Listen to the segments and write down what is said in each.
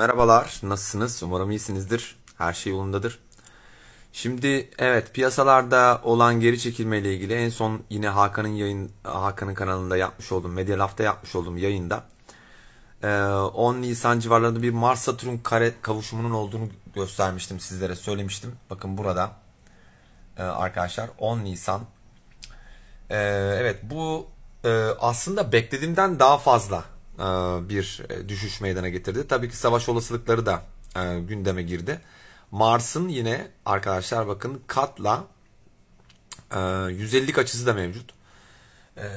merhabalar. Nasılsınız? Umarım iyisinizdir. Her şey yolundadır. Şimdi evet piyasalarda olan geri çekilme ile ilgili en son yine Hakan'ın yayın Hakan'ın kanalında yapmış olduğum Medya Laf'ta yapmış olduğum yayında 10 e, Nisan civarlarında bir Mars Satürn kare kavuşumunun olduğunu göstermiştim sizlere söylemiştim. Bakın burada e, arkadaşlar 10 Nisan. E, evet bu aslında beklediğimden daha fazla e, bir e, düşüş meydana getirdi. Tabii ki savaş olasılıkları da e, gündeme girdi. Mars'ın yine arkadaşlar bakın katla 150 açısı da mevcut.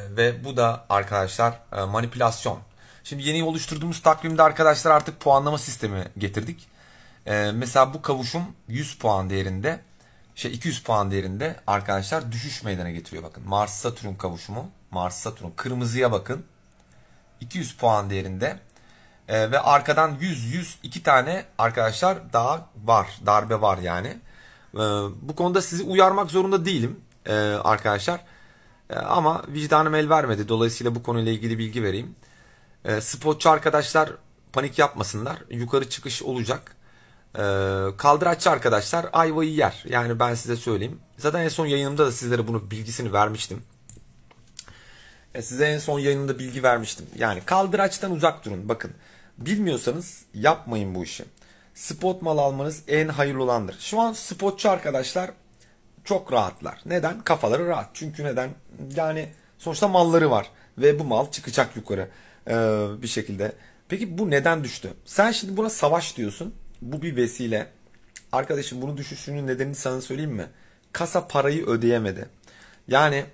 Ve bu da arkadaşlar manipülasyon. Şimdi yeni oluşturduğumuz takvimde arkadaşlar artık puanlama sistemi getirdik. Mesela bu kavuşum 100 puan değerinde şey 200 puan değerinde arkadaşlar düşüş meydana getiriyor bakın. Mars Satürn kavuşumu. Mars Satürn kırmızıya bakın. 200 puan değerinde. E, ve arkadan 100 100 iki tane arkadaşlar daha var. Darbe var yani. E, bu konuda sizi uyarmak zorunda değilim e, arkadaşlar. E, ama vicdanım el vermedi. Dolayısıyla bu konuyla ilgili bilgi vereyim. E, spotçu arkadaşlar panik yapmasınlar. Yukarı çıkış olacak. E, kaldıraççı arkadaşlar ayvayı yer. Yani ben size söyleyeyim. Zaten en son yayınımda da sizlere bunu bilgisini vermiştim. E, size en son yayınında bilgi vermiştim. Yani kaldıraçtan uzak durun. Bakın bilmiyorsanız yapmayın bu işi. Spot mal almanız en hayırlı olandır. Şu an spotçu arkadaşlar çok rahatlar. Neden? Kafaları rahat. Çünkü neden? Yani sonuçta malları var. Ve bu mal çıkacak yukarı ee, bir şekilde. Peki bu neden düştü? Sen şimdi buna savaş diyorsun. Bu bir vesile. Arkadaşım bunu düşüşünün nedenini sana söyleyeyim mi? Kasa parayı ödeyemedi. Yani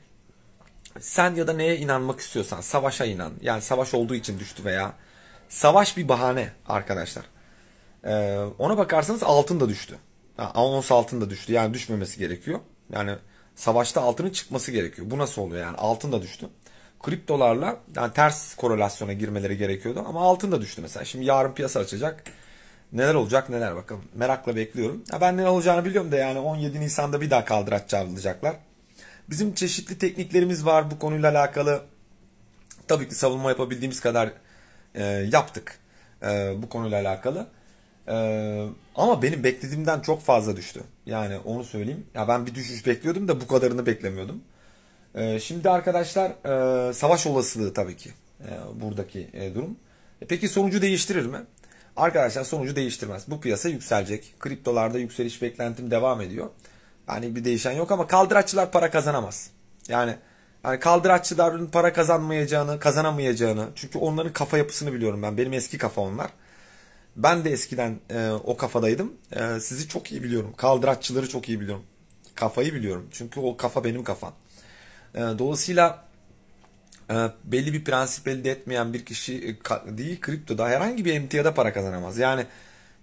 sen ya da neye inanmak istiyorsan savaşa inan. Yani savaş olduğu için düştü veya savaş bir bahane arkadaşlar. Ee, ona bakarsanız altın da düştü. Ha, ons altın da düştü. Yani düşmemesi gerekiyor. Yani savaşta altının çıkması gerekiyor. Bu nasıl oluyor yani? Altın da düştü. Kriptolarla yani ters korelasyona girmeleri gerekiyordu ama altın da düştü mesela. Şimdi yarın piyasa açacak. Neler olacak neler bakalım. Merakla bekliyorum. Ya ben ne olacağını biliyorum da yani 17 Nisan'da bir daha kaldıraç çağrılacaklar. Bizim çeşitli tekniklerimiz var bu konuyla alakalı. Tabii ki savunma yapabildiğimiz kadar e, yaptık e, bu konuyla alakalı. E, ama benim beklediğimden çok fazla düştü. Yani onu söyleyeyim. Ya ben bir düşüş bekliyordum da bu kadarını beklemiyordum. E, şimdi arkadaşlar e, savaş olasılığı tabii ki e, buradaki e, durum. E, peki sonucu değiştirir mi? Arkadaşlar sonucu değiştirmez. Bu piyasa yükselecek. Kriptolarda yükseliş beklentim devam ediyor. Yani bir değişen yok ama kaldıraççılar para kazanamaz. Yani yani kaldıraççıların para kazanmayacağını, kazanamayacağını. Çünkü onların kafa yapısını biliyorum ben. Benim eski kafa onlar. Ben de eskiden e, o kafadaydım. E, sizi çok iyi biliyorum. Kaldıraççıları çok iyi biliyorum. Kafayı biliyorum. Çünkü o kafa benim kafam. E, dolayısıyla e, belli bir prensip elde etmeyen bir kişi e, ka, değil kriptoda herhangi bir emtiyada para kazanamaz. Yani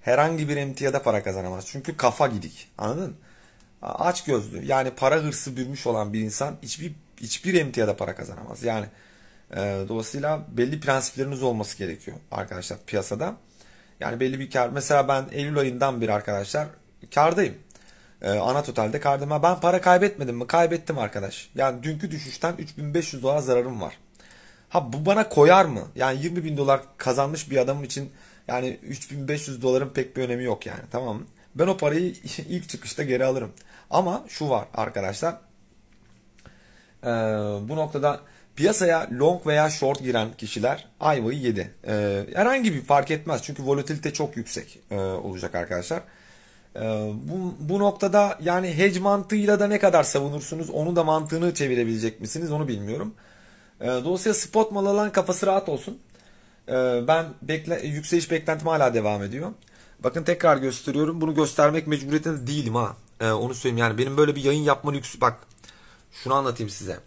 herhangi bir emtiyada para kazanamaz. Çünkü kafa gidik. Anladın mı? aç gözlü yani para hırsı bürmüş olan bir insan hiçbir hiçbir emtiyada para kazanamaz. Yani e, dolayısıyla belli prensipleriniz olması gerekiyor arkadaşlar piyasada. Yani belli bir kar. Mesela ben Eylül ayından bir arkadaşlar kardayım. E, ana totalde kardım. Ha, ben para kaybetmedim mi? Kaybettim arkadaş. Yani dünkü düşüşten 3500 dolar zararım var. Ha bu bana koyar mı? Yani 20 bin dolar kazanmış bir adamın için yani 3500 doların pek bir önemi yok yani tamam mı? Ben o parayı ilk çıkışta geri alırım. Ama şu var arkadaşlar. Ee, bu noktada piyasaya long veya short giren kişiler ayvayı yedi. Ee, herhangi bir fark etmez. Çünkü volatilite çok yüksek e, olacak arkadaşlar. Ee, bu, bu noktada yani hedge mantığıyla da ne kadar savunursunuz onu da mantığını çevirebilecek misiniz onu bilmiyorum. Ee, dolayısıyla spot mal alan kafası rahat olsun. Ee, ben bekle, yükseliş beklentim hala devam ediyor. Bakın tekrar gösteriyorum. Bunu göstermek mecburiyetinde değilim ha. Ee, onu söyleyeyim. Yani benim böyle bir yayın yapma lüksü bak. Şunu anlatayım size.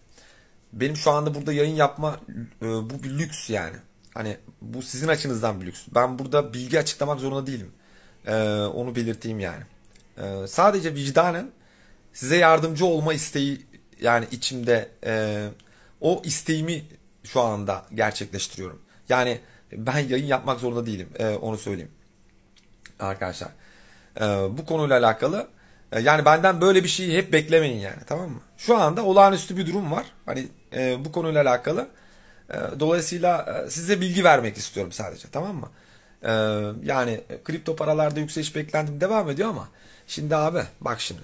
Benim şu anda burada yayın yapma e, bu bir lüks yani. Hani bu sizin açınızdan bir lüks. Ben burada bilgi açıklamak zorunda değilim. Ee, onu belirteyim yani. Ee, sadece vicdanın size yardımcı olma isteği yani içimde e, o isteğimi şu anda gerçekleştiriyorum. Yani ben yayın yapmak zorunda değilim. E, onu söyleyeyim arkadaşlar. Ee, bu konuyla alakalı e, yani benden böyle bir şeyi hep beklemeyin yani tamam mı? Şu anda olağanüstü bir durum var. Hani e, bu konuyla alakalı. E, dolayısıyla size bilgi vermek istiyorum sadece tamam mı? yani kripto paralarda yükseliş beklentim devam ediyor ama şimdi abi bak şimdi.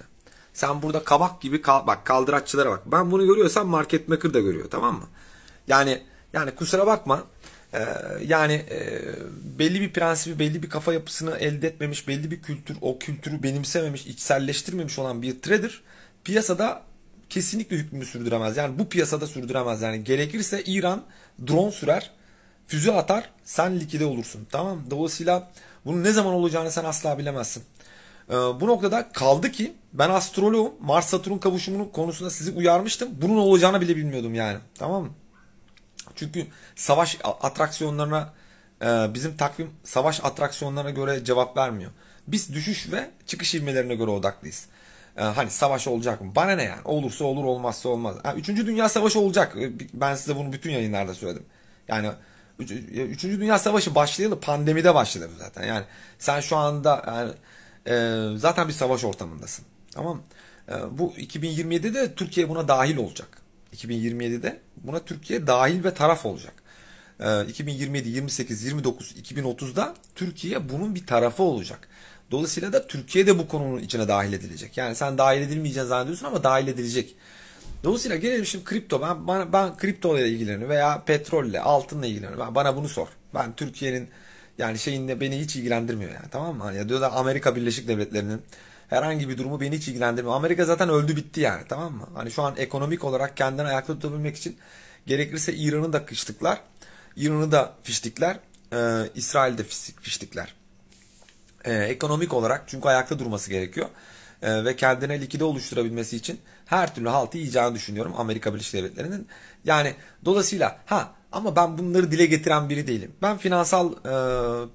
Sen burada kabak gibi kal bak kaldıraççılara bak. Ben bunu görüyorsam market maker da görüyor tamam mı? Yani yani kusura bakma ee, yani e, belli bir prensibi, belli bir kafa yapısını elde etmemiş, belli bir kültür, o kültürü benimsememiş, içselleştirmemiş olan bir trader piyasada kesinlikle hükmünü sürdüremez. Yani bu piyasada sürdüremez. Yani gerekirse İran drone sürer, füze atar, sen likide olursun. Tamam Dolayısıyla bunun ne zaman olacağını sen asla bilemezsin. Ee, bu noktada kaldı ki ben astroloğum Mars Satürn kavuşumunun konusunda sizi uyarmıştım. Bunun olacağını bile bilmiyordum yani. Tamam mı? Çünkü savaş atraksiyonlarına e, bizim takvim savaş atraksiyonlarına göre cevap vermiyor. Biz düşüş ve çıkış ivmelerine göre odaklıyız. E, hani savaş olacak mı? Bana ne yani? Olursa olur, olmazsa olmaz. Üçüncü Dünya Savaşı olacak. E, ben size bunu bütün yayınlarda söyledim. Yani Üçüncü Dünya Savaşı başlayalı pandemide başladı zaten. Yani sen şu anda yani, e, zaten bir savaş ortamındasın. Tamam mı? Bu 2027'de Türkiye buna dahil olacak. 2027'de buna Türkiye dahil ve taraf olacak. 2027, 28, 29, 2030'da Türkiye bunun bir tarafı olacak. Dolayısıyla da Türkiye de bu konunun içine dahil edilecek. Yani sen dahil edilmeyeceğini zannediyorsun ama dahil edilecek. Dolayısıyla gelelim şimdi kripto. Ben, ben, ben kripto ile ilgileniyorum veya petrolle, altınla ilgileniyorum. Ben, bana bunu sor. Ben Türkiye'nin yani şeyinde beni hiç ilgilendirmiyor yani tamam mı? Ya diyor da Amerika Birleşik Devletleri'nin Herhangi bir durumu beni hiç ilgilendirmiyor. Amerika zaten öldü bitti yani tamam mı? Hani şu an ekonomik olarak kendini ayakta tutabilmek için gerekirse İran'ı da kıştıklar. İran'ı da fiştikler. E, İsrail'i de fiştikler. E, ekonomik olarak çünkü ayakta durması gerekiyor. E, ve kendine likide oluşturabilmesi için her türlü haltı yiyeceğini düşünüyorum Amerika Birleşik Devletleri'nin. Yani dolayısıyla ha ama ben bunları dile getiren biri değilim. Ben finansal e,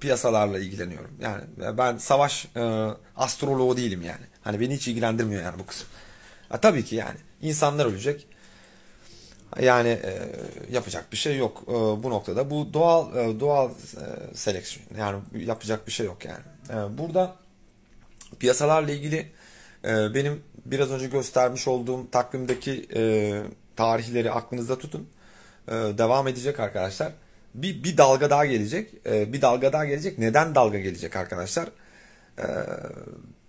piyasalarla ilgileniyorum. Yani e, ben savaş e, astroloğu değilim yani. Hani beni hiç ilgilendirmiyor yani bu kısım. Ha, tabii ki yani insanlar ölecek. Yani e, yapacak bir şey yok e, bu noktada. Bu doğal e, doğal e, seleksiyon. Yani yapacak bir şey yok yani. E, burada piyasalarla ilgili e, benim biraz önce göstermiş olduğum takvimdeki e, tarihleri aklınızda tutun. Ee, devam edecek arkadaşlar. Bir, bir dalga daha gelecek. Ee, bir dalga daha gelecek. Neden dalga gelecek arkadaşlar? Ee,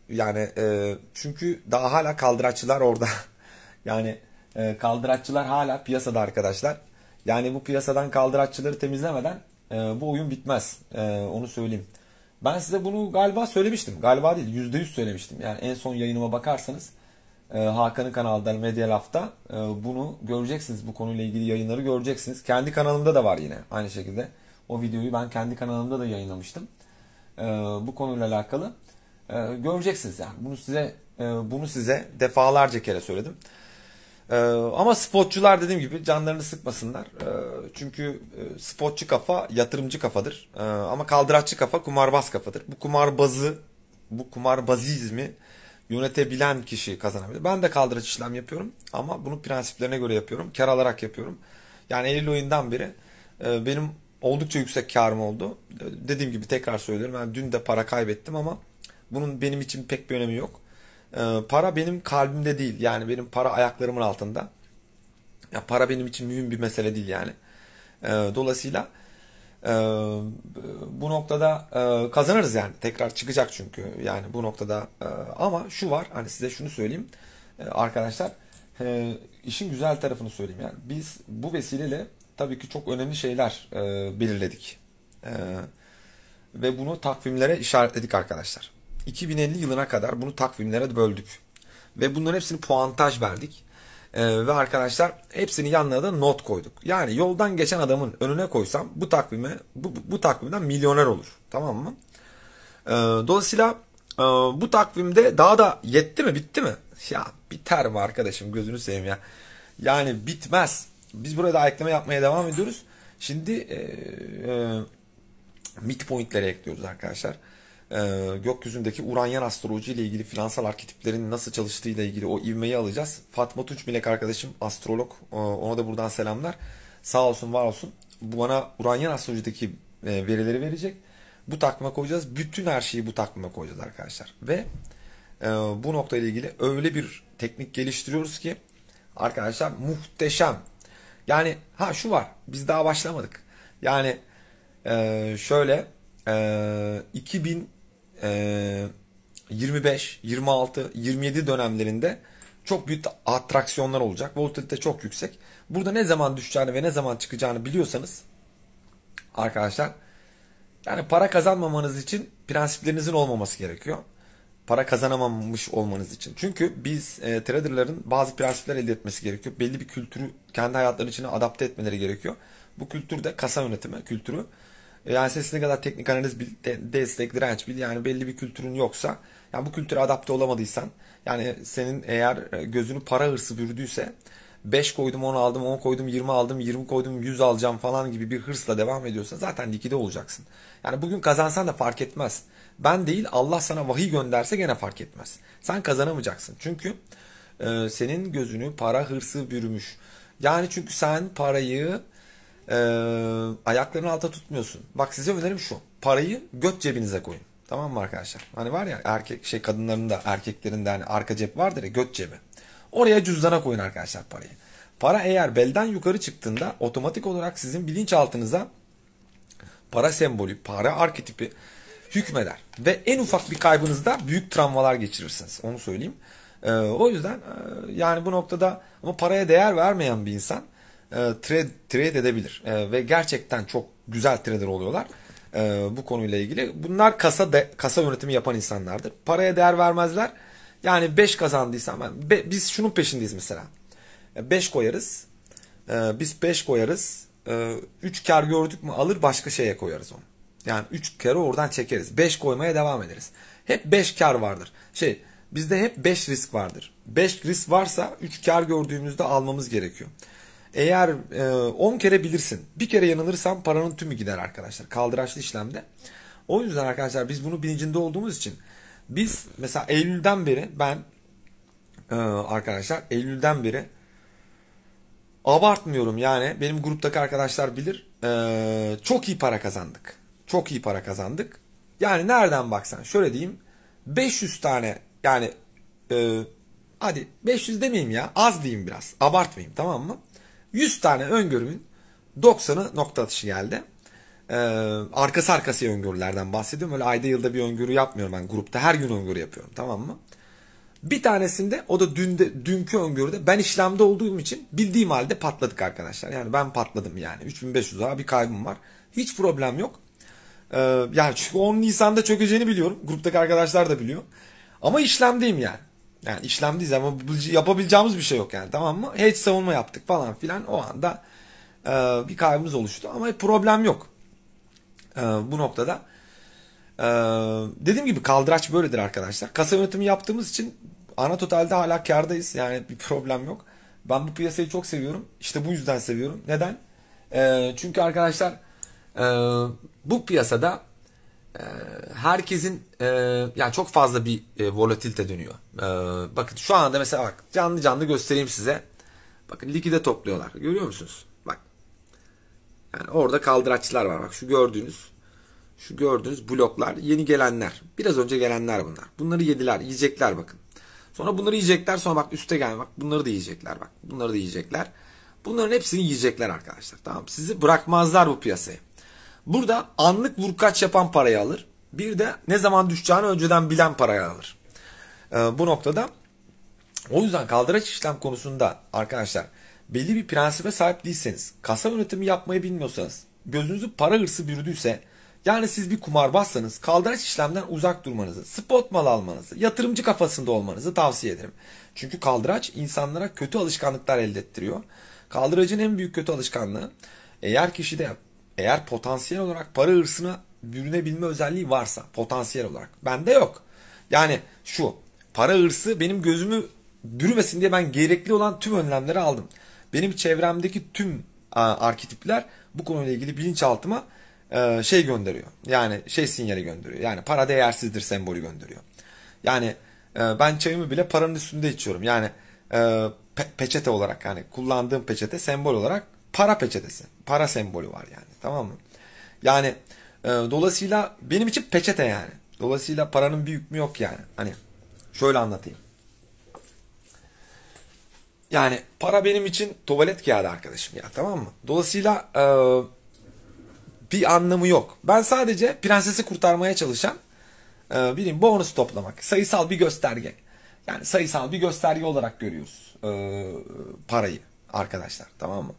yani e, çünkü daha hala kaldıraççılar orada. yani e, kaldıraççılar hala piyasada arkadaşlar. Yani bu piyasadan kaldıraççıları temizlemeden e, bu oyun bitmez. E, onu söyleyeyim. Ben size bunu galiba söylemiştim. Galiba değil %100 söylemiştim. Yani en son yayınıma bakarsanız ee, Hakan'ın kanalında Medya Laf'ta e, bunu göreceksiniz. Bu konuyla ilgili yayınları göreceksiniz. Kendi kanalımda da var yine aynı şekilde. O videoyu ben kendi kanalımda da yayınlamıştım. Ee, bu konuyla alakalı e, göreceksiniz yani. Bunu size e, bunu size defalarca kere söyledim. Ee, ama spotçular dediğim gibi canlarını sıkmasınlar. Çünkü spotçu kafa yatırımcı kafadır. Ama kaldıraççı kafa kumarbaz kafadır. Bu kumarbazı bu kumarbazizmi yönetebilen kişi kazanabilir. Ben de kaldıraç işlem yapıyorum ama bunu prensiplerine göre yapıyorum. Kar alarak yapıyorum. Yani Eylül oyundan beri ee, benim oldukça yüksek karım oldu. Ee, dediğim gibi tekrar söylüyorum. Yani dün de para kaybettim ama bunun benim için pek bir önemi yok. Ee, para benim kalbimde değil. Yani benim para ayaklarımın altında. Ya para benim için mühim bir mesele değil yani. Dolayısıyla e, bu noktada e, kazanırız yani. Tekrar çıkacak çünkü yani bu noktada e, ama şu var hani size şunu söyleyeyim e, arkadaşlar e, işin güzel tarafını söyleyeyim yani biz bu vesileyle tabii ki çok önemli şeyler e, belirledik. E, ve bunu takvimlere işaretledik arkadaşlar. 2050 yılına kadar bunu takvimlere böldük. Ve bunların hepsini puantaj verdik. Ee, ve arkadaşlar hepsini yanına da not koyduk. Yani yoldan geçen adamın önüne koysam bu takvime bu, bu, bu takvimden milyoner olur. Tamam mı? Ee, dolayısıyla e, bu takvimde daha da yetti mi bitti mi? Ya biter mi arkadaşım gözünü seveyim ya. Yani bitmez. Biz burada ekleme yapmaya devam ediyoruz. Şimdi e, e, midpointlere ekliyoruz arkadaşlar e, gökyüzündeki Uranyen astroloji ile ilgili finansal arketiplerin nasıl çalıştığı ile ilgili o ivmeyi alacağız. Fatma Tunç Milek arkadaşım astrolog ona da buradan selamlar. Sağ olsun var olsun. Bu bana Uranyen astrolojideki e, verileri verecek. Bu takvime koyacağız. Bütün her şeyi bu takvime koyacağız arkadaşlar. Ve e, bu nokta ile ilgili öyle bir teknik geliştiriyoruz ki arkadaşlar muhteşem. Yani ha şu var biz daha başlamadık. Yani e, şöyle 2000 e, 25, 26, 27 dönemlerinde çok büyük atraksiyonlar olacak. Volatilite çok yüksek. Burada ne zaman düşeceğini ve ne zaman çıkacağını biliyorsanız arkadaşlar yani para kazanmamanız için prensiplerinizin olmaması gerekiyor. Para kazanamamış olmanız için. Çünkü biz e, traderların bazı prensipler elde etmesi gerekiyor. Belli bir kültürü kendi hayatları içine adapte etmeleri gerekiyor. Bu kültür de kasa yönetimi kültürü. E, yani sesine kadar teknik analiz, destek, direnç bil. Yani belli bir kültürün yoksa, yani bu kültüre adapte olamadıysan, yani senin eğer e, gözünü para hırsı bürdüyse 5 koydum 10 aldım 10 koydum 20 aldım 20 koydum 100 alacağım falan gibi bir hırsla devam ediyorsan zaten likide olacaksın. Yani bugün kazansan da fark etmez. Ben değil Allah sana vahiy gönderse gene fark etmez. Sen kazanamayacaksın. Çünkü e, senin gözünü para hırsı bürümüş. Yani çünkü sen parayı e, ayaklarını alta tutmuyorsun. Bak size önerim şu. Parayı göt cebinize koyun. Tamam mı arkadaşlar? Hani var ya erkek şey kadınların da erkeklerin de hani arka cep vardır ya göt cebi. Oraya cüzdana koyun arkadaşlar parayı. Para eğer belden yukarı çıktığında otomatik olarak sizin bilinçaltınıza para sembolü, para arketipi hükmeder. Ve en ufak bir kaybınızda büyük travmalar geçirirsiniz. Onu söyleyeyim. Ee, o yüzden e, yani bu noktada ama paraya değer vermeyen bir insan e, trade, trade edebilir. E, ve gerçekten çok güzel trader oluyorlar e, bu konuyla ilgili. Bunlar kasa de, kasa yönetimi yapan insanlardır. Paraya değer vermezler. Yani 5 kazandıysam ben, be, biz şunun peşindeyiz mesela. 5 e, koyarız. E, biz 5 koyarız. 3 e, kar gördük mü alır başka şeye koyarız onu. Yani 3 kere oradan çekeriz. 5 koymaya devam ederiz. Hep 5 kar vardır. Şey bizde hep 5 risk vardır. 5 risk varsa 3 kar gördüğümüzde almamız gerekiyor. Eğer 10 e, kere bilirsin. Bir kere yanılırsam paranın tümü gider arkadaşlar. Kaldıraçlı işlemde. O yüzden arkadaşlar biz bunu bilincinde olduğumuz için biz mesela Eylül'den beri ben e, arkadaşlar Eylül'den beri abartmıyorum yani benim gruptaki arkadaşlar bilir e, çok iyi para kazandık. Çok iyi para kazandık. Yani nereden baksan şöyle diyeyim 500 tane yani e, hadi 500 demeyeyim ya az diyeyim biraz abartmayayım tamam mı? 100 tane öngörümün 90'ı nokta atışı geldi. Ee, arkası arkasıya öngörülerden bahsediyorum. Öyle ayda yılda bir öngörü yapmıyorum ben grupta. Her gün öngörü yapıyorum tamam mı? Bir tanesinde o da dün de, dünkü öngörüde ben işlemde olduğum için bildiğim halde patladık arkadaşlar. Yani ben patladım yani. 3500 daha bir kaybım var. Hiç problem yok. Ee, yani çünkü 10 Nisan'da çökeceğini biliyorum. Gruptaki arkadaşlar da biliyor. Ama işlemdeyim yani. Yani işlemdeyiz ama yapabileceğimiz bir şey yok yani tamam mı? Hiç savunma yaptık falan filan o anda e, bir kaybımız oluştu ama problem yok. E, bu noktada e, dediğim gibi kaldıraç böyledir arkadaşlar. Kasa yönetimi yaptığımız için ana totalde hala kardayız yani bir problem yok. Ben bu piyasayı çok seviyorum. İşte bu yüzden seviyorum. Neden? E, çünkü arkadaşlar e, bu piyasada ee, herkesin e, yani çok fazla bir e, volatilite dönüyor. E, bakın şu anda mesela bak canlı canlı göstereyim size. Bakın likide topluyorlar. Görüyor musunuz? Bak. Yani orada kaldıraçlar var. Bak şu gördüğünüz şu gördüğünüz bloklar yeni gelenler. Biraz önce gelenler bunlar. Bunları yediler. Yiyecekler bakın. Sonra bunları yiyecekler. Sonra bak üste gel bak. Bunları da yiyecekler bak. Bunları da yiyecekler. Bunların hepsini yiyecekler arkadaşlar. Tamam. Sizi bırakmazlar bu piyasaya. Burada anlık vurkaç yapan parayı alır. Bir de ne zaman düşeceğini önceden bilen parayı alır. Ee, bu noktada o yüzden kaldıraç işlem konusunda arkadaşlar belli bir prensibe sahip değilseniz, kasa yönetimi yapmayı bilmiyorsanız, gözünüzü para hırsı bürüdüyse yani siz bir kumarbazsanız kaldıraç işlemden uzak durmanızı, spot mal almanızı, yatırımcı kafasında olmanızı tavsiye ederim. Çünkü kaldıraç insanlara kötü alışkanlıklar elde ettiriyor. Kaldıracın en büyük kötü alışkanlığı eğer kişide eğer potansiyel olarak para hırsına bürünebilme özelliği varsa potansiyel olarak. Bende yok. Yani şu para hırsı benim gözümü bürümesin diye ben gerekli olan tüm önlemleri aldım. Benim çevremdeki tüm arketipler bu konuyla ilgili bilinçaltıma e, şey gönderiyor. Yani şey sinyali gönderiyor. Yani para değersizdir sembolü gönderiyor. Yani e, ben çayımı bile paranın üstünde içiyorum. Yani e, peçete olarak yani kullandığım peçete sembol olarak para peçetesi. Para sembolü var yani. Tamam mı? Yani e, dolayısıyla benim için peçete yani. Dolayısıyla paranın bir hükmü yok yani. Hani şöyle anlatayım. Yani para benim için tuvalet kağıdı arkadaşım ya tamam mı? Dolayısıyla e, bir anlamı yok. Ben sadece prensesi kurtarmaya çalışan e, birim bonus toplamak. Sayısal bir gösterge. Yani sayısal bir gösterge olarak görüyoruz e, parayı arkadaşlar tamam mı?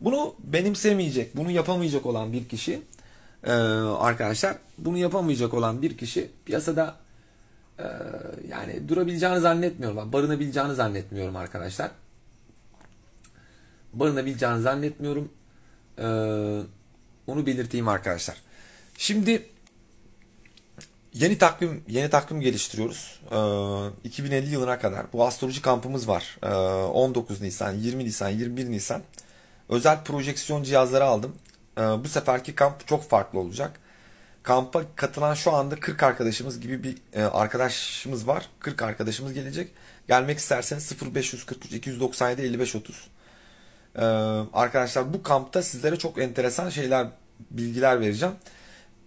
Bunu benimsemeyecek, bunu yapamayacak olan bir kişi e, arkadaşlar bunu yapamayacak olan bir kişi piyasada e, yani durabileceğini zannetmiyorum. Ben barınabileceğini zannetmiyorum arkadaşlar. Barınabileceğini zannetmiyorum. E, onu belirteyim arkadaşlar. Şimdi yeni takvim yeni takvim geliştiriyoruz. 2050 yılına kadar bu astroloji kampımız var. 19 Nisan, 20 Nisan, 21 Nisan. Özel projeksiyon cihazları aldım. E, bu seferki kamp çok farklı olacak. Kampa katılan şu anda 40 arkadaşımız gibi bir e, arkadaşımız var. 40 arkadaşımız gelecek. Gelmek isterseniz 0543 297 55 30. Ee, arkadaşlar bu kampta sizlere çok enteresan şeyler bilgiler vereceğim.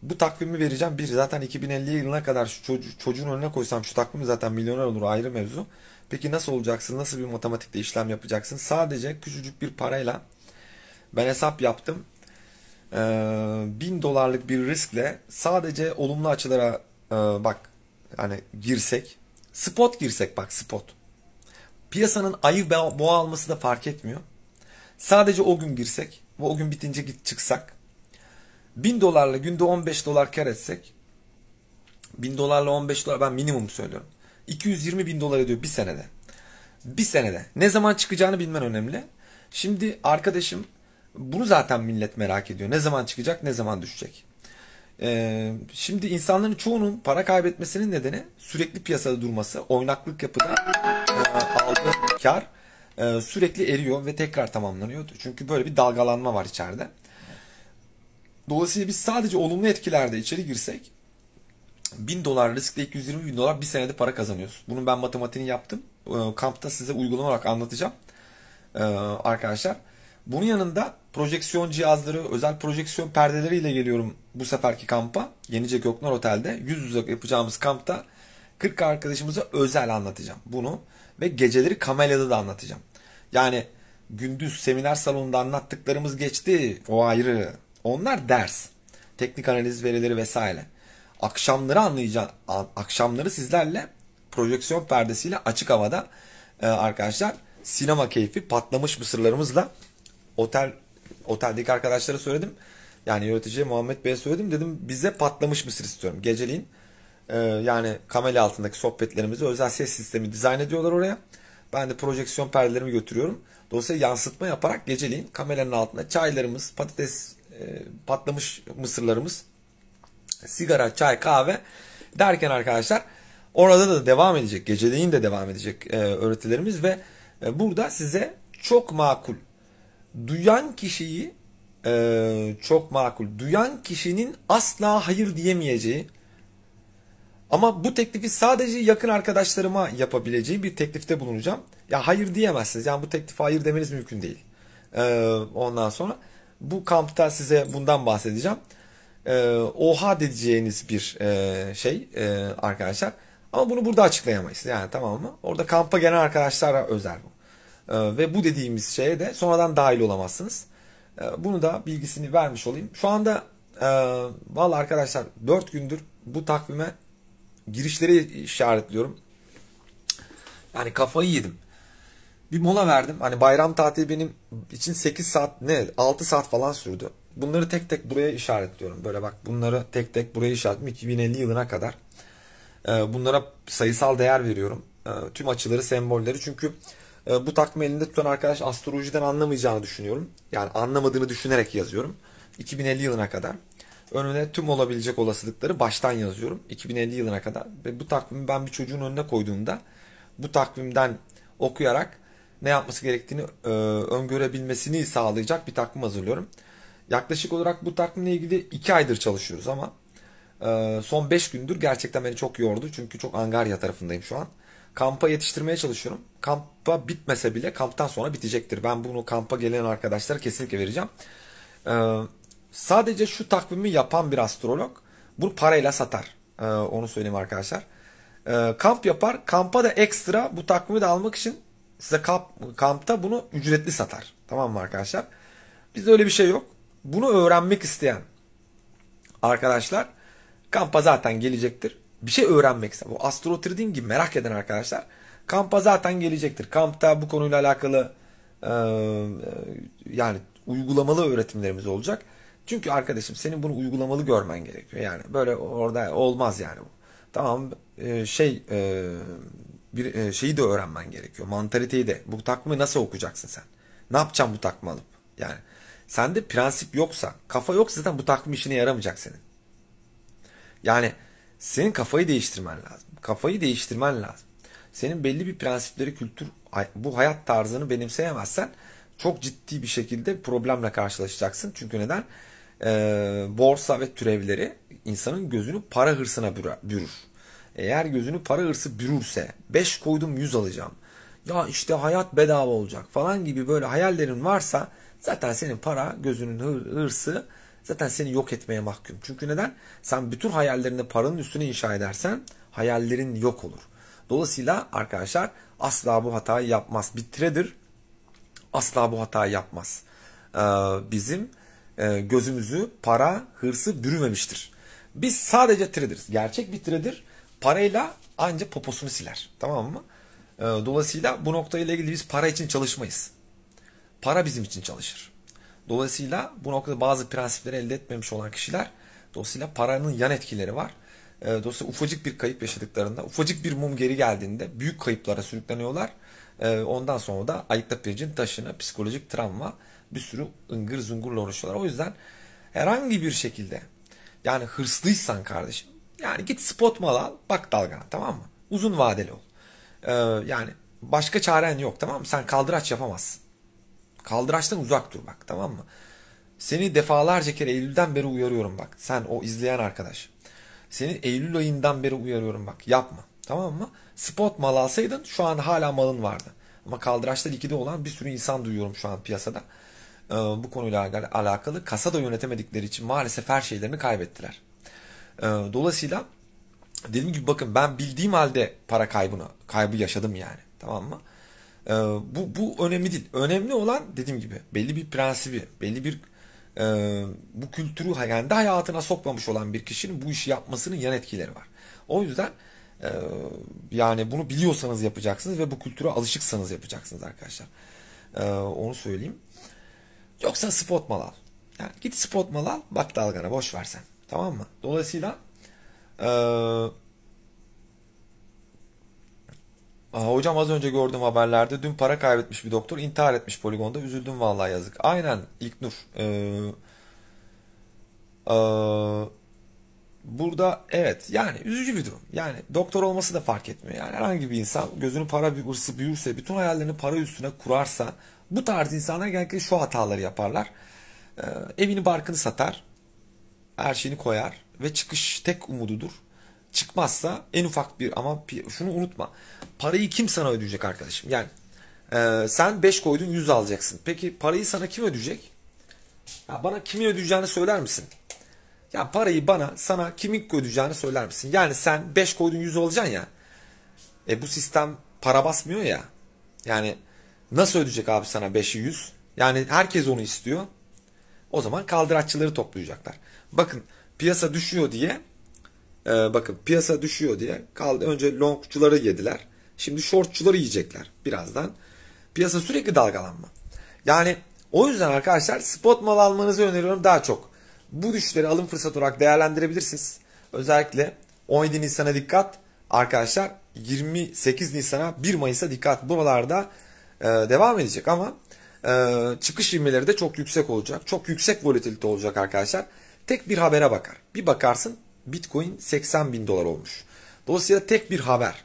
Bu takvimi vereceğim. Bir zaten 2050 yılına kadar şu çocuğu, çocuğun önüne koysam şu takvim zaten milyoner olur ayrı mevzu. Peki nasıl olacaksın? Nasıl bir matematikte işlem yapacaksın? Sadece küçücük bir parayla ben hesap yaptım. Ee, 1000 dolarlık bir riskle sadece olumlu açılara e, bak hani girsek spot girsek bak spot. Piyasanın ayı boğa alması da fark etmiyor. Sadece o gün girsek ve o gün bitince git çıksak 1000 dolarla günde 15 dolar kar etsek 1000 dolarla 15 dolar ben minimum söylüyorum. 220 bin dolar ediyor bir senede. Bir senede. Ne zaman çıkacağını bilmen önemli. Şimdi arkadaşım bunu zaten millet merak ediyor. Ne zaman çıkacak, ne zaman düşecek. Ee, şimdi insanların çoğunun para kaybetmesinin nedeni sürekli piyasada durması, oynaklık yapıda e, aldığı kar e, sürekli eriyor ve tekrar tamamlanıyor. Çünkü böyle bir dalgalanma var içeride. Dolayısıyla biz sadece olumlu etkilerde içeri girsek 1000 dolar riskle 220 bin dolar bir senede para kazanıyoruz. Bunun ben matematiğini yaptım. E, kampta size uygulama olarak anlatacağım. E, arkadaşlar. Bunun yanında projeksiyon cihazları, özel projeksiyon perdeleriyle geliyorum bu seferki kampa. Yenice Göknar Otel'de yüz yüze yapacağımız kampta 40 arkadaşımıza özel anlatacağım bunu. Ve geceleri kamerada da anlatacağım. Yani gündüz seminer salonunda anlattıklarımız geçti. O ayrı. Onlar ders. Teknik analiz verileri vesaire. Akşamları anlayacağım. Akşamları sizlerle projeksiyon perdesiyle açık havada e, arkadaşlar sinema keyfi patlamış mısırlarımızla otel oteldeki arkadaşlara söyledim. Yani yöneticiye Muhammed Bey'e söyledim. Dedim bize patlamış mısır istiyorum. Geceliğin e, yani kamera altındaki sohbetlerimizi özel ses sistemi dizayn ediyorlar oraya. Ben de projeksiyon perdelerimi götürüyorum. Dolayısıyla yansıtma yaparak geceliğin kameranın altına çaylarımız, patates, e, patlamış mısırlarımız, sigara, çay, kahve derken arkadaşlar orada da devam edecek. Geceliğin de devam edecek e, öğretilerimiz ve e, burada size çok makul duyan kişiyi e, çok makul. Duyan kişinin asla hayır diyemeyeceği ama bu teklifi sadece yakın arkadaşlarıma yapabileceği bir teklifte bulunacağım. Ya hayır diyemezsiniz. Yani bu teklifi hayır demeniz mümkün değil. E, ondan sonra bu kampta size bundan bahsedeceğim. E, oha dediğiniz bir e, şey e, arkadaşlar. Ama bunu burada açıklayamayız. Yani tamam mı? Orada kampa gelen arkadaşlara özel bu. Ee, ve bu dediğimiz şeye de sonradan dahil olamazsınız. Ee, bunu da bilgisini vermiş olayım. Şu anda e, valla arkadaşlar 4 gündür bu takvime girişleri işaretliyorum. Yani kafayı yedim. Bir mola verdim. Hani bayram tatili benim için 8 saat ne 6 saat falan sürdü. Bunları tek tek buraya işaretliyorum. Böyle bak bunları tek tek buraya işaretliyorum. 2050 yılına kadar. Ee, bunlara sayısal değer veriyorum. tüm açıları, sembolleri. Çünkü ee, bu takma elinde tutan arkadaş astrolojiden anlamayacağını düşünüyorum. Yani anlamadığını düşünerek yazıyorum. 2050 yılına kadar. Önüne tüm olabilecek olasılıkları baştan yazıyorum. 2050 yılına kadar. Ve bu takvimi ben bir çocuğun önüne koyduğumda bu takvimden okuyarak ne yapması gerektiğini e, öngörebilmesini sağlayacak bir takvim hazırlıyorum. Yaklaşık olarak bu takvimle ilgili 2 aydır çalışıyoruz ama e, son 5 gündür gerçekten beni çok yordu. Çünkü çok angarya tarafındayım şu an kampa yetiştirmeye çalışıyorum. Kampa bitmese bile kamptan sonra bitecektir. Ben bunu kampa gelen arkadaşlara kesinlikle vereceğim. Ee, sadece şu takvimi yapan bir astrolog bunu parayla satar. Ee, onu söyleyeyim arkadaşlar. Ee, kamp yapar. Kampa da ekstra bu takvimi de almak için size kamp, kampta bunu ücretli satar. Tamam mı arkadaşlar? Bizde öyle bir şey yok. Bunu öğrenmek isteyen arkadaşlar kampa zaten gelecektir bir şey öğrenmek isteyen, bu astro trading gibi merak eden arkadaşlar kampa zaten gelecektir. Kampta bu konuyla alakalı e, e, yani uygulamalı öğretimlerimiz olacak. Çünkü arkadaşım senin bunu uygulamalı görmen gerekiyor. Yani böyle orada olmaz yani bu. Tamam e, şey e, bir e, şeyi de öğrenmen gerekiyor. Mantaliteyi de. Bu takvimi nasıl okuyacaksın sen? Ne yapacaksın bu takvimi alıp? Yani sende prensip yoksa, kafa yoksa zaten bu takvim işine yaramayacak senin. Yani senin kafayı değiştirmen lazım. Kafayı değiştirmen lazım. Senin belli bir prensipleri, kültür, bu hayat tarzını benimseyemezsen çok ciddi bir şekilde problemle karşılaşacaksın. Çünkü neden? Ee, borsa ve türevleri insanın gözünü para hırsına bürür. Eğer gözünü para hırsı bürürse 5 koydum 100 alacağım. Ya işte hayat bedava olacak falan gibi böyle hayallerin varsa zaten senin para gözünün hırsı zaten seni yok etmeye mahkum. Çünkü neden? Sen bütün hayallerini paranın üstüne inşa edersen hayallerin yok olur. Dolayısıyla arkadaşlar asla bu hatayı yapmaz. Bir trader asla bu hatayı yapmaz. Ee, bizim e, gözümüzü para hırsı bürümemiştir. Biz sadece traderiz. Gerçek bir trader parayla ancak poposunu siler. Tamam mı? Ee, dolayısıyla bu noktayla ilgili biz para için çalışmayız. Para bizim için çalışır. Dolayısıyla bu noktada bazı prensipleri elde etmemiş olan kişiler dolayısıyla paranın yan etkileri var. Ee, dolayısıyla ufacık bir kayıp yaşadıklarında, ufacık bir mum geri geldiğinde büyük kayıplara sürükleniyorlar. Ee, ondan sonra da ayıkta pirincin taşına psikolojik travma, bir sürü ıngır zungurla uğraşıyorlar. O yüzden herhangi bir şekilde yani hırslıysan kardeşim yani git spot mal al bak dalgana tamam mı? Uzun vadeli ol. Ee, yani başka çaren yok tamam mı? Sen kaldıraç yapamazsın. Kaldıraçtan uzak dur bak tamam mı? Seni defalarca kere Eylül'den beri uyarıyorum bak. Sen o izleyen arkadaş. Seni Eylül ayından beri uyarıyorum bak. Yapma. Tamam mı? Spot mal alsaydın şu an hala malın vardı. Ama kaldıraçta likide olan bir sürü insan duyuyorum şu an piyasada. Ee, bu konuyla alakalı kasa da yönetemedikleri için maalesef her şeylerini kaybettiler. Ee, dolayısıyla dediğim gibi bakın ben bildiğim halde para kaybını kaybı yaşadım yani. Tamam mı? E, bu, bu önemli değil. Önemli olan dediğim gibi belli bir prensibi, belli bir e, bu kültürü yani hayatına sokmamış olan bir kişinin bu işi yapmasının yan etkileri var. O yüzden e, yani bunu biliyorsanız yapacaksınız ve bu kültüre alışıksanız yapacaksınız arkadaşlar. E, onu söyleyeyim. Yoksa spot mal al. Yani git spot mal al bak dalgana boş versen. Tamam mı? Dolayısıyla eee Hocam az önce gördüğüm haberlerde dün para kaybetmiş bir doktor intihar etmiş poligonda. Üzüldüm vallahi yazık. Aynen İlknur. Ee, e, burada evet yani üzücü bir durum. Yani doktor olması da fark etmiyor. Yani herhangi bir insan gözünü para bir hırsı büyürse, bütün hayallerini para üstüne kurarsa bu tarz insanlar genellikle şu hataları yaparlar. Ee, evini barkını satar, her şeyini koyar ve çıkış tek umududur çıkmazsa en ufak bir ama şunu unutma. Parayı kim sana ödeyecek arkadaşım? Yani e, sen 5 koydun 100 alacaksın. Peki parayı sana kim ödeyecek? Ya bana kimin ödeyeceğini söyler misin? Ya parayı bana sana kimin ödeyeceğini söyler misin? Yani sen 5 koydun 100 olacaksın ya. E bu sistem para basmıyor ya. Yani nasıl ödeyecek abi sana 5'i 100? Yani herkes onu istiyor. O zaman kaldıraççıları toplayacaklar. Bakın piyasa düşüyor diye e, bakın piyasa düşüyor diye kaldı. Önce longcuları yediler. Şimdi shortçuları yiyecekler birazdan. Piyasa sürekli dalgalanma. Yani o yüzden arkadaşlar spot mal almanızı öneriyorum daha çok. Bu düşüşleri alım fırsatı olarak değerlendirebilirsiniz. Özellikle 17 Nisan'a dikkat arkadaşlar 28 Nisan'a 1 Mayıs'a dikkat buralarda e, devam edecek ama e, çıkış ivmeleri de çok yüksek olacak. Çok yüksek volatilite olacak arkadaşlar. Tek bir habere bakar. Bir bakarsın Bitcoin 80 bin dolar olmuş. Dolayısıyla tek bir haber.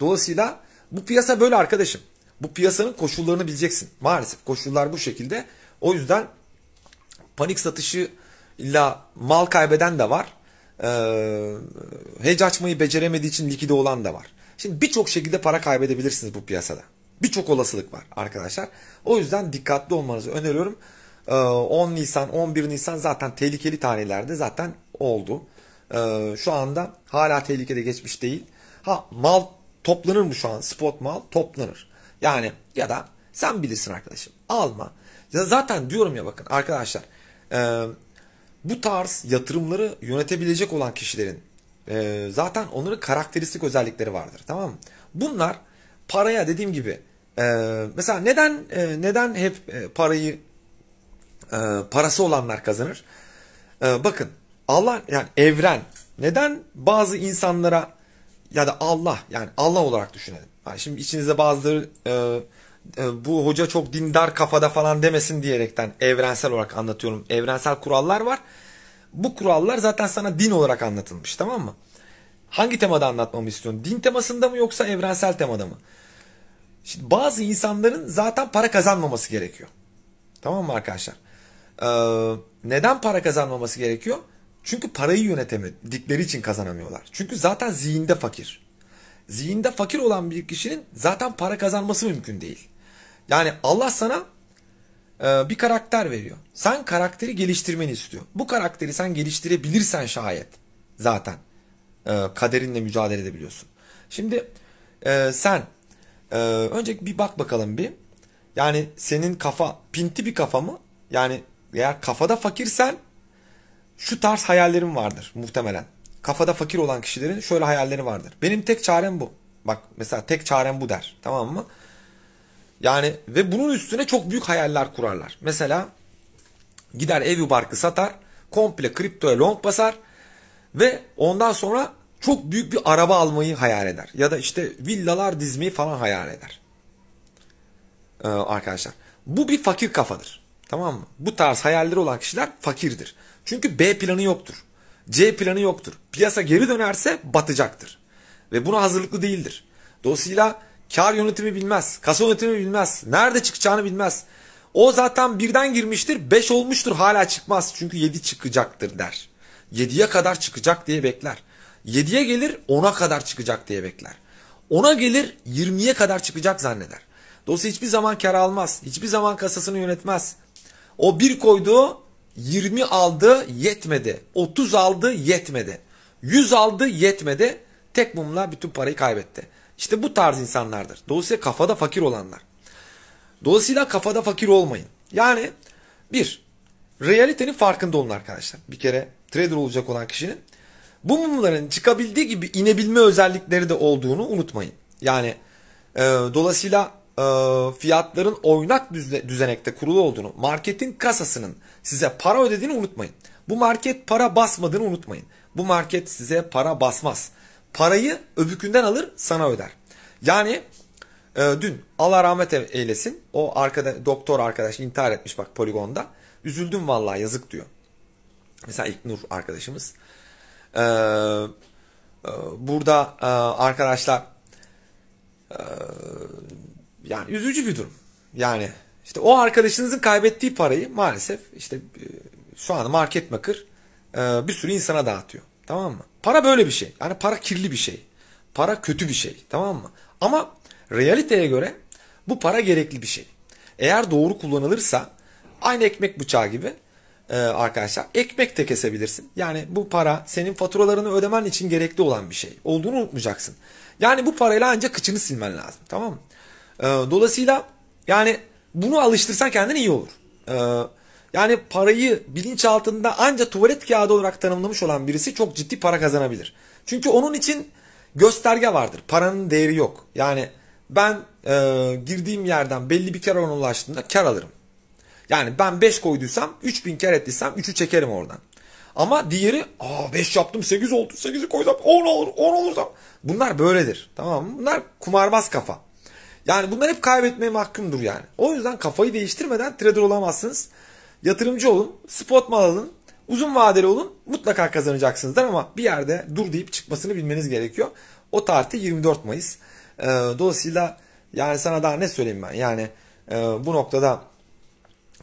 Dolayısıyla bu piyasa böyle arkadaşım. Bu piyasanın koşullarını bileceksin. Maalesef koşullar bu şekilde. O yüzden panik satışı illa mal kaybeden de var. Ee, hece açmayı beceremediği için likide olan da var. Şimdi birçok şekilde para kaybedebilirsiniz bu piyasada. Birçok olasılık var arkadaşlar. O yüzden dikkatli olmanızı öneriyorum. Ee, 10 Nisan, 11 Nisan zaten tehlikeli tarihlerde zaten oldu e, şu anda hala tehlikede geçmiş değil. Ha mal toplanır mı şu an? Spot mal toplanır. Yani ya da sen bilirsin arkadaşım. Alma. Ya zaten diyorum ya bakın arkadaşlar. E, bu tarz yatırımları yönetebilecek olan kişilerin e, zaten onların karakteristik özellikleri vardır. Tamam mı? Bunlar paraya dediğim gibi e, mesela neden e, neden hep e, parayı e, parası olanlar kazanır? E, bakın Allah yani evren neden bazı insanlara ya da Allah yani Allah olarak düşünelim. Yani şimdi içinizde bazıları e, e, bu hoca çok dindar kafada falan demesin diyerekten evrensel olarak anlatıyorum. Evrensel kurallar var. Bu kurallar zaten sana din olarak anlatılmış tamam mı? Hangi temada anlatmamı istiyorsun? Din temasında mı yoksa evrensel temada mı? Şimdi bazı insanların zaten para kazanmaması gerekiyor. Tamam mı arkadaşlar? Ee, neden para kazanmaması gerekiyor? Çünkü parayı yönetemedikleri için kazanamıyorlar. Çünkü zaten zihinde fakir. Zihinde fakir olan bir kişinin zaten para kazanması mümkün değil. Yani Allah sana e, bir karakter veriyor. Sen karakteri geliştirmeni istiyor. Bu karakteri sen geliştirebilirsen şayet zaten e, kaderinle mücadele edebiliyorsun. Şimdi e, sen önce bir bak bakalım bir. Yani senin kafa pinti bir kafa mı? Yani eğer kafada fakirsen şu tarz hayallerim vardır muhtemelen. Kafada fakir olan kişilerin şöyle hayalleri vardır. Benim tek çarem bu. Bak mesela tek çarem bu der. Tamam mı? Yani ve bunun üstüne çok büyük hayaller kurarlar. Mesela gider evi barkı satar. Komple kriptoya long basar. Ve ondan sonra çok büyük bir araba almayı hayal eder. Ya da işte villalar dizmeyi falan hayal eder. Ee, arkadaşlar bu bir fakir kafadır. Tamam mı? Bu tarz hayalleri olan kişiler fakirdir. Çünkü B planı yoktur. C planı yoktur. Piyasa geri dönerse batacaktır. Ve buna hazırlıklı değildir. Dolayısıyla kar yönetimi bilmez, kasa yönetimi bilmez, nerede çıkacağını bilmez. O zaten birden girmiştir, 5 olmuştur hala çıkmaz çünkü 7 çıkacaktır der. 7'ye kadar çıkacak diye bekler. 7'ye gelir 10'a kadar çıkacak diye bekler. 10'a gelir 20'ye kadar çıkacak zanneder. Dolayısıyla hiçbir zaman kar almaz. Hiçbir zaman kasasını yönetmez. O bir koydu 20 aldı yetmedi. 30 aldı yetmedi. 100 aldı yetmedi. Tek mumla bütün parayı kaybetti. İşte bu tarz insanlardır. Dolayısıyla kafada fakir olanlar. Dolayısıyla kafada fakir olmayın. Yani bir, realitenin farkında olun arkadaşlar. Bir kere trader olacak olan kişinin bu mumların çıkabildiği gibi inebilme özellikleri de olduğunu unutmayın. Yani e, dolayısıyla e, fiyatların oynak düze, düzenekte kurulu olduğunu, marketin kasasının size para ödediğini unutmayın. Bu market para basmadığını unutmayın. Bu market size para basmaz. Parayı öbükünden alır sana öder. Yani e, dün Allah rahmet e-, eylesin o arkada, doktor arkadaş intihar etmiş bak poligonda. Üzüldüm vallahi yazık diyor. Mesela Nur arkadaşımız. Ee, e, burada e, arkadaşlar e, yani üzücü bir durum. Yani işte o arkadaşınızın kaybettiği parayı maalesef işte e, şu an market maker e, bir sürü insana dağıtıyor. Tamam mı? Para böyle bir şey. Yani para kirli bir şey. Para kötü bir şey. Tamam mı? Ama realiteye göre bu para gerekli bir şey. Eğer doğru kullanılırsa aynı ekmek bıçağı gibi e, arkadaşlar ekmek de kesebilirsin. Yani bu para senin faturalarını ödemen için gerekli olan bir şey. Olduğunu unutmayacaksın. Yani bu parayla ancak kıçını silmen lazım. Tamam mı? Ee, dolayısıyla yani bunu alıştırsan kendine iyi olur. E, yani parayı bilinç altında anca tuvalet kağıdı olarak tanımlamış olan birisi çok ciddi para kazanabilir. Çünkü onun için gösterge vardır. Paranın değeri yok. Yani ben e, girdiğim yerden belli bir kere ona ulaştığımda kar alırım. Yani ben 5 koyduysam 3000 kar ettiysem 3'ü çekerim oradan. Ama diğeri aa 5 yaptım 8 oldu 8'i koydum 10 olur 10 olursam. Bunlar böyledir tamam mı? Bunlar kumarbaz kafa. Yani bunlar hep kaybetmeye mahkumdur yani. O yüzden kafayı değiştirmeden trader olamazsınız. Yatırımcı olun, spot mal alın, uzun vadeli olun mutlaka kazanacaksınızdır ama bir yerde dur deyip çıkmasını bilmeniz gerekiyor. O tarih 24 Mayıs. Ee, dolayısıyla yani sana daha ne söyleyeyim ben yani e, bu noktada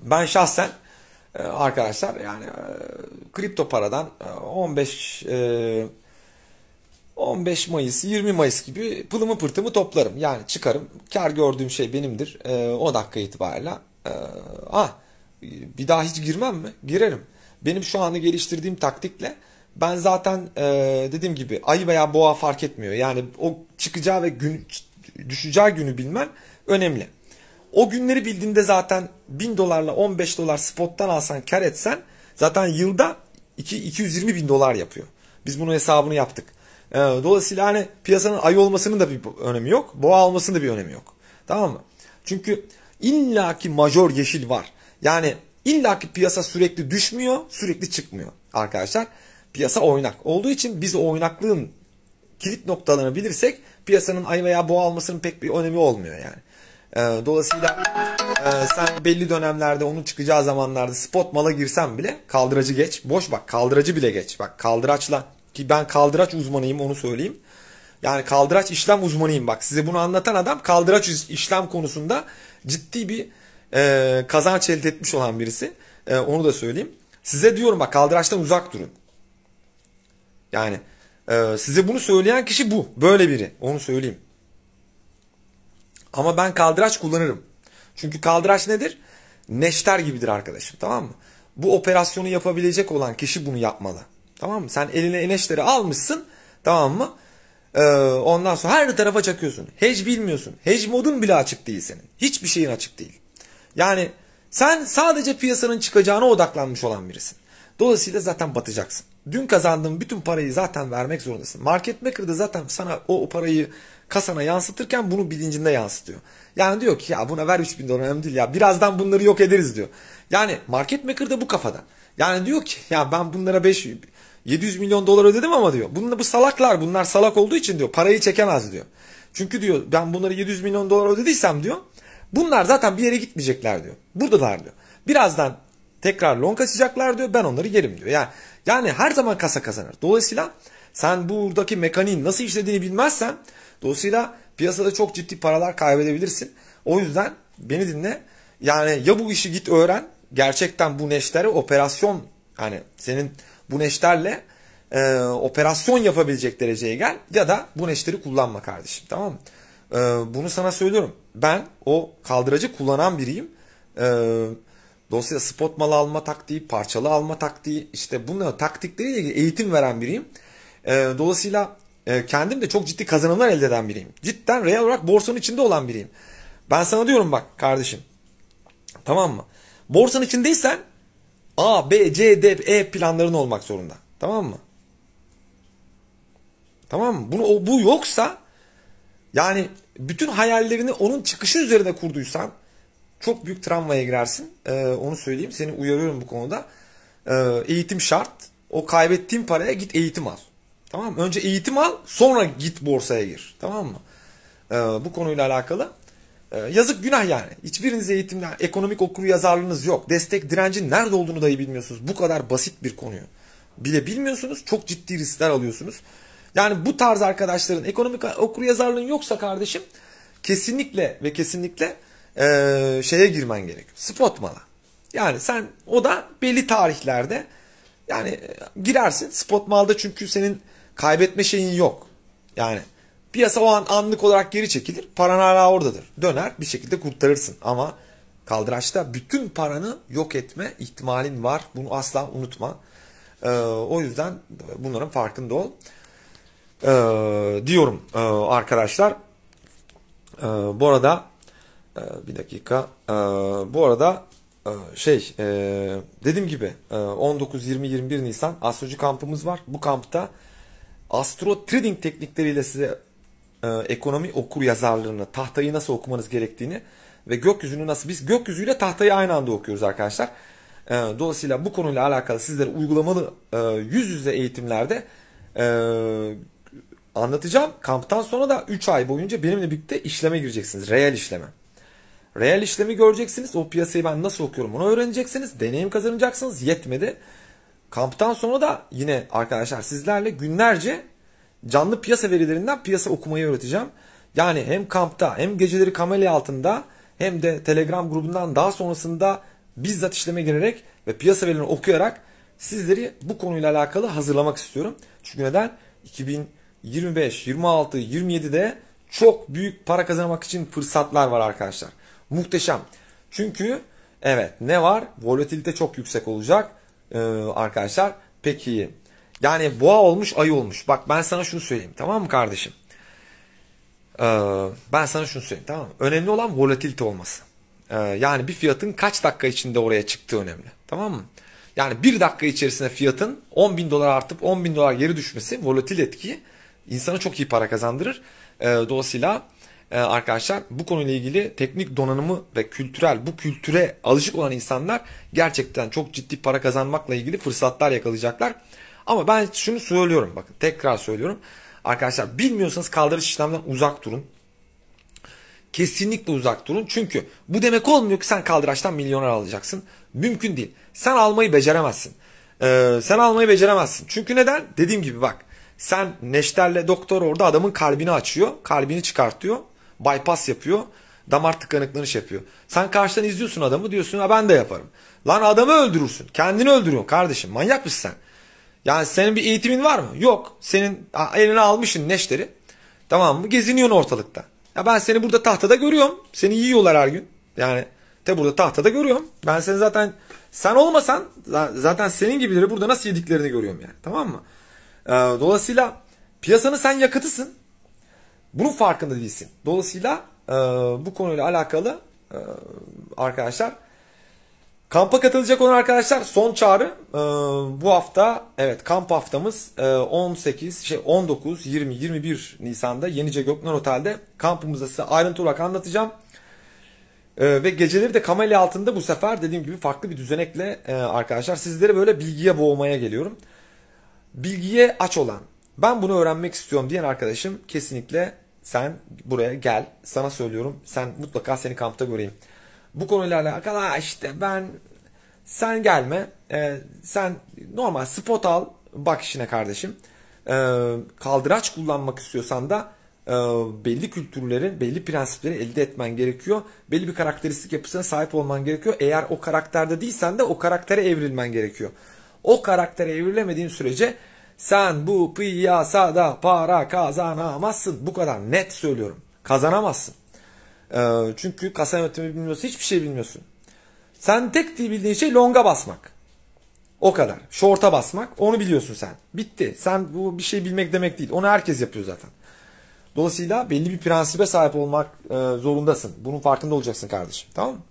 ben şahsen e, arkadaşlar yani e, kripto paradan e, 15 e, 15 Mayıs, 20 Mayıs gibi pılımı pırtımı toplarım. Yani çıkarım. Kar gördüğüm şey benimdir. E, o dakika itibariyle. E, ah bir daha hiç girmem mi? Girerim. Benim şu anı geliştirdiğim taktikle ben zaten e, dediğim gibi ayı veya boğa fark etmiyor. Yani o çıkacağı ve gün düşeceği günü bilmen önemli. O günleri bildiğinde zaten 1000 dolarla 15 dolar spottan alsan kar etsen zaten yılda 2, 220 bin dolar yapıyor. Biz bunun hesabını yaptık. Ee, dolayısıyla hani piyasanın ay olmasının da bir önemi yok. Boğa olmasının da bir önemi yok. Tamam mı? Çünkü illaki major yeşil var. Yani illaki piyasa sürekli düşmüyor, sürekli çıkmıyor arkadaşlar. Piyasa oynak. Olduğu için biz o oynaklığın kilit noktalarını bilirsek piyasanın ay veya boğa almasının pek bir önemi olmuyor yani. Ee, dolayısıyla e, sen belli dönemlerde onun çıkacağı zamanlarda spot mala girsen bile kaldıracı geç. Boş bak kaldıracı bile geç. Bak kaldıraçla ki ben kaldıraç uzmanıyım onu söyleyeyim. Yani kaldıraç işlem uzmanıyım bak. Size bunu anlatan adam kaldıraç işlem konusunda ciddi bir e, kazanç elde etmiş olan birisi. E, onu da söyleyeyim. Size diyorum bak kaldıraçtan uzak durun. Yani e, size bunu söyleyen kişi bu. Böyle biri. Onu söyleyeyim. Ama ben kaldıraç kullanırım. Çünkü kaldıraç nedir? Neşter gibidir arkadaşım tamam mı? Bu operasyonu yapabilecek olan kişi bunu yapmalı. Tamam mı? Sen eline eneşleri almışsın. Tamam mı? Ee, ondan sonra her tarafa çakıyorsun. Hiç bilmiyorsun. Hiç modun bile açık değil senin. Hiçbir şeyin açık değil. Yani sen sadece piyasanın çıkacağına odaklanmış olan birisin. Dolayısıyla zaten batacaksın. Dün kazandığın bütün parayı zaten vermek zorundasın. Market maker da zaten sana o, o parayı kasana yansıtırken bunu bilincinde yansıtıyor. Yani diyor ki ya buna ver 3000 dolar önemli değil ya birazdan bunları yok ederiz diyor. Yani market maker da bu kafada. Yani diyor ki ya ben bunlara 5 700 milyon dolar ödedim ama diyor. Bunlar bu salaklar bunlar salak olduğu için diyor parayı çekemez diyor. Çünkü diyor ben bunları 700 milyon dolar ödediysem diyor bunlar zaten bir yere gitmeyecekler diyor. Buradalar diyor. Birazdan tekrar long açacaklar diyor ben onları yerim diyor. Yani, yani her zaman kasa kazanır. Dolayısıyla sen buradaki mekaniğin nasıl işlediğini bilmezsen dolayısıyla piyasada çok ciddi paralar kaybedebilirsin. O yüzden beni dinle. Yani ya bu işi git öğren. Gerçekten bu neşlere operasyon hani senin bu neşterle e, operasyon yapabilecek dereceye gel ya da bu neşteri kullanma kardeşim tamam mı? E, bunu sana söylüyorum. Ben o kaldıracı kullanan biriyim. E, dolayısıyla spot mal alma taktiği, parçalı alma taktiği işte bunlar taktikleriyle ilgili eğitim veren biriyim. E, dolayısıyla e, kendim de çok ciddi kazanımlar elde eden biriyim. Cidden real olarak borsanın içinde olan biriyim. Ben sana diyorum bak kardeşim. Tamam mı? Borsanın içindeysen A, B, C, D, E planların olmak zorunda. Tamam mı? Tamam mı? Bunu, bu yoksa yani bütün hayallerini onun çıkışı üzerine kurduysan çok büyük travmaya girersin. Ee, onu söyleyeyim. Seni uyarıyorum bu konuda. Ee, eğitim şart. O kaybettiğin paraya git eğitim al. Tamam mı? Önce eğitim al sonra git borsaya gir. Tamam mı? Ee, bu konuyla alakalı. Ee, yazık günah yani. Hiçbiriniz eğitimde ekonomik okuru yazarlığınız yok. Destek direncin nerede olduğunu dahi bilmiyorsunuz. Bu kadar basit bir konuyu bile bilmiyorsunuz. Çok ciddi riskler alıyorsunuz. Yani bu tarz arkadaşların ekonomik okur yazarlığın yoksa kardeşim kesinlikle ve kesinlikle e, şeye girmen gerekiyor. Spot mala. Yani sen o da belli tarihlerde yani e, girersin. Spot malda çünkü senin kaybetme şeyin yok. Yani Piyasa o an anlık olarak geri çekilir. Paran hala oradadır. Döner bir şekilde kurtarırsın ama kaldıraçta bütün paranı yok etme ihtimalin var. Bunu asla unutma. Ee, o yüzden bunların farkında ol. Ee, diyorum ee, arkadaşlar. Ee, bu arada e, bir dakika. Ee, bu arada e, şey e, dediğim gibi e, 19 20 21 Nisan astroloji kampımız var. Bu kampta astro trading teknikleriyle size e, ekonomi okur yazarlığını, tahtayı nasıl okumanız gerektiğini ve gökyüzünü nasıl biz gökyüzüyle tahtayı aynı anda okuyoruz arkadaşlar. E, dolayısıyla bu konuyla alakalı sizlere uygulamalı e, yüz yüze eğitimlerde e, anlatacağım. Kamptan sonra da 3 ay boyunca benimle birlikte işleme gireceksiniz. Reel işleme. Reel işlemi göreceksiniz. O piyasayı ben nasıl okuyorum onu öğreneceksiniz. Deneyim kazanacaksınız. Yetmedi. Kamptan sonra da yine arkadaşlar sizlerle günlerce canlı piyasa verilerinden piyasa okumayı öğreteceğim. Yani hem kampta hem geceleri kameli altında hem de Telegram grubundan daha sonrasında bizzat işleme girerek ve piyasa verilerini okuyarak sizleri bu konuyla alakalı hazırlamak istiyorum. Çünkü neden? 2025, 26, 27'de çok büyük para kazanmak için fırsatlar var arkadaşlar. Muhteşem. Çünkü evet ne var? Volatilite çok yüksek olacak ee, arkadaşlar. Peki yani boğa olmuş ayı olmuş. Bak ben sana şunu söyleyeyim tamam mı kardeşim? Ee, ben sana şunu söyleyeyim tamam mı? Önemli olan volatilite olması. Ee, yani bir fiyatın kaç dakika içinde oraya çıktığı önemli. Tamam mı? Yani bir dakika içerisinde fiyatın 10 bin dolar artıp 10 bin dolar geri düşmesi volatil etki insana çok iyi para kazandırır. Ee, dolayısıyla e, arkadaşlar bu konuyla ilgili teknik donanımı ve kültürel bu kültüre alışık olan insanlar gerçekten çok ciddi para kazanmakla ilgili fırsatlar yakalayacaklar. Ama ben şunu söylüyorum bakın tekrar söylüyorum. Arkadaşlar bilmiyorsanız kaldırış işlemden uzak durun. Kesinlikle uzak durun. Çünkü bu demek olmuyor ki sen kaldıraçtan milyoner alacaksın. Mümkün değil. Sen almayı beceremezsin. Ee, sen almayı beceremezsin. Çünkü neden? Dediğim gibi bak. Sen neşterle doktor orada adamın kalbini açıyor. Kalbini çıkartıyor. Bypass yapıyor. Damar tıkanıklığını şey yapıyor. Sen karşıdan izliyorsun adamı diyorsun ha ben de yaparım. Lan adamı öldürürsün. Kendini öldürüyorsun kardeşim. Manyak mısın sen? Yani senin bir eğitimin var mı? Yok. Senin eline almışın neşteri. Tamam mı? Geziniyorsun ortalıkta. Ya ben seni burada tahtada görüyorum. Seni yiyorlar her gün. Yani te burada tahtada görüyorum. Ben seni zaten sen olmasan zaten senin gibileri burada nasıl yediklerini görüyorum yani. Tamam mı? Ee, dolayısıyla piyasanın sen yakıtısın. Bunun farkında değilsin. Dolayısıyla e, bu konuyla alakalı e, arkadaşlar Kampa katılacak olan arkadaşlar son çağrı ee, bu hafta evet kamp haftamız e, 18 şey 19 20 21 Nisan'da Yenice Gökner Otel'de kampımızda size ayrıntı olarak anlatacağım. Ee, ve geceleri de kameli altında bu sefer dediğim gibi farklı bir düzenekle e, arkadaşlar sizlere böyle bilgiye boğmaya geliyorum. Bilgiye aç olan ben bunu öğrenmek istiyorum diyen arkadaşım kesinlikle sen buraya gel sana söylüyorum sen mutlaka seni kampta göreyim bu konuyla alakalı ha işte ben sen gelme e, sen normal spot al bak işine kardeşim e, kaldıraç kullanmak istiyorsan da e, belli kültürlerin belli prensipleri elde etmen gerekiyor belli bir karakteristik yapısına sahip olman gerekiyor eğer o karakterde değilsen de o karaktere evrilmen gerekiyor o karaktere evrilemediğin sürece sen bu piyasada para kazanamazsın bu kadar net söylüyorum kazanamazsın ee, çünkü kasa yönetimi bilmiyorsa hiçbir şey bilmiyorsun. Sen tek bildiğin şey longa basmak. O kadar. Short'a basmak. Onu biliyorsun sen. Bitti. Sen bu bir şey bilmek demek değil. Onu herkes yapıyor zaten. Dolayısıyla belli bir prensibe sahip olmak e, zorundasın. Bunun farkında olacaksın kardeşim. Tamam mı?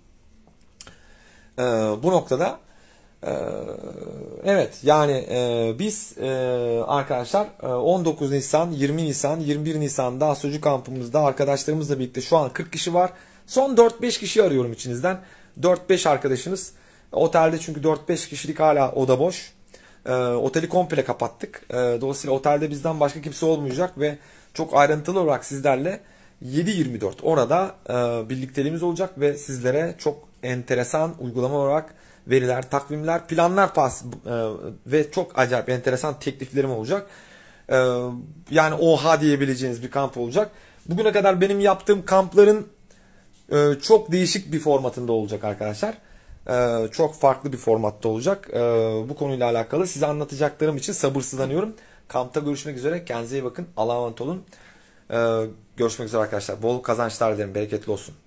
E, bu noktada ee, evet yani e, biz e, arkadaşlar 19 e, Nisan, 20 Nisan, 21 Nisan'da Asocu kampımızda arkadaşlarımızla birlikte şu an 40 kişi var. Son 4-5 kişi arıyorum içinizden. 4-5 arkadaşınız. Otelde çünkü 4-5 kişilik hala oda boş. Ee, oteli komple kapattık. Ee, dolayısıyla otelde bizden başka kimse olmayacak ve çok ayrıntılı olarak sizlerle 7-24 orada birlikteliğimiz olacak ve sizlere çok enteresan uygulama olarak veriler, takvimler, planlar pas e, ve çok acayip enteresan tekliflerim olacak. E, yani oha diyebileceğiniz bir kamp olacak. Bugüne kadar benim yaptığım kampların e, çok değişik bir formatında olacak arkadaşlar. E, çok farklı bir formatta olacak. E, bu konuyla alakalı size anlatacaklarım için sabırsızlanıyorum. Kampta görüşmek üzere. Kendinize iyi bakın. Allah'a emanet olun. E, görüşmek üzere arkadaşlar. Bol kazançlar dilerim. Bereketli olsun.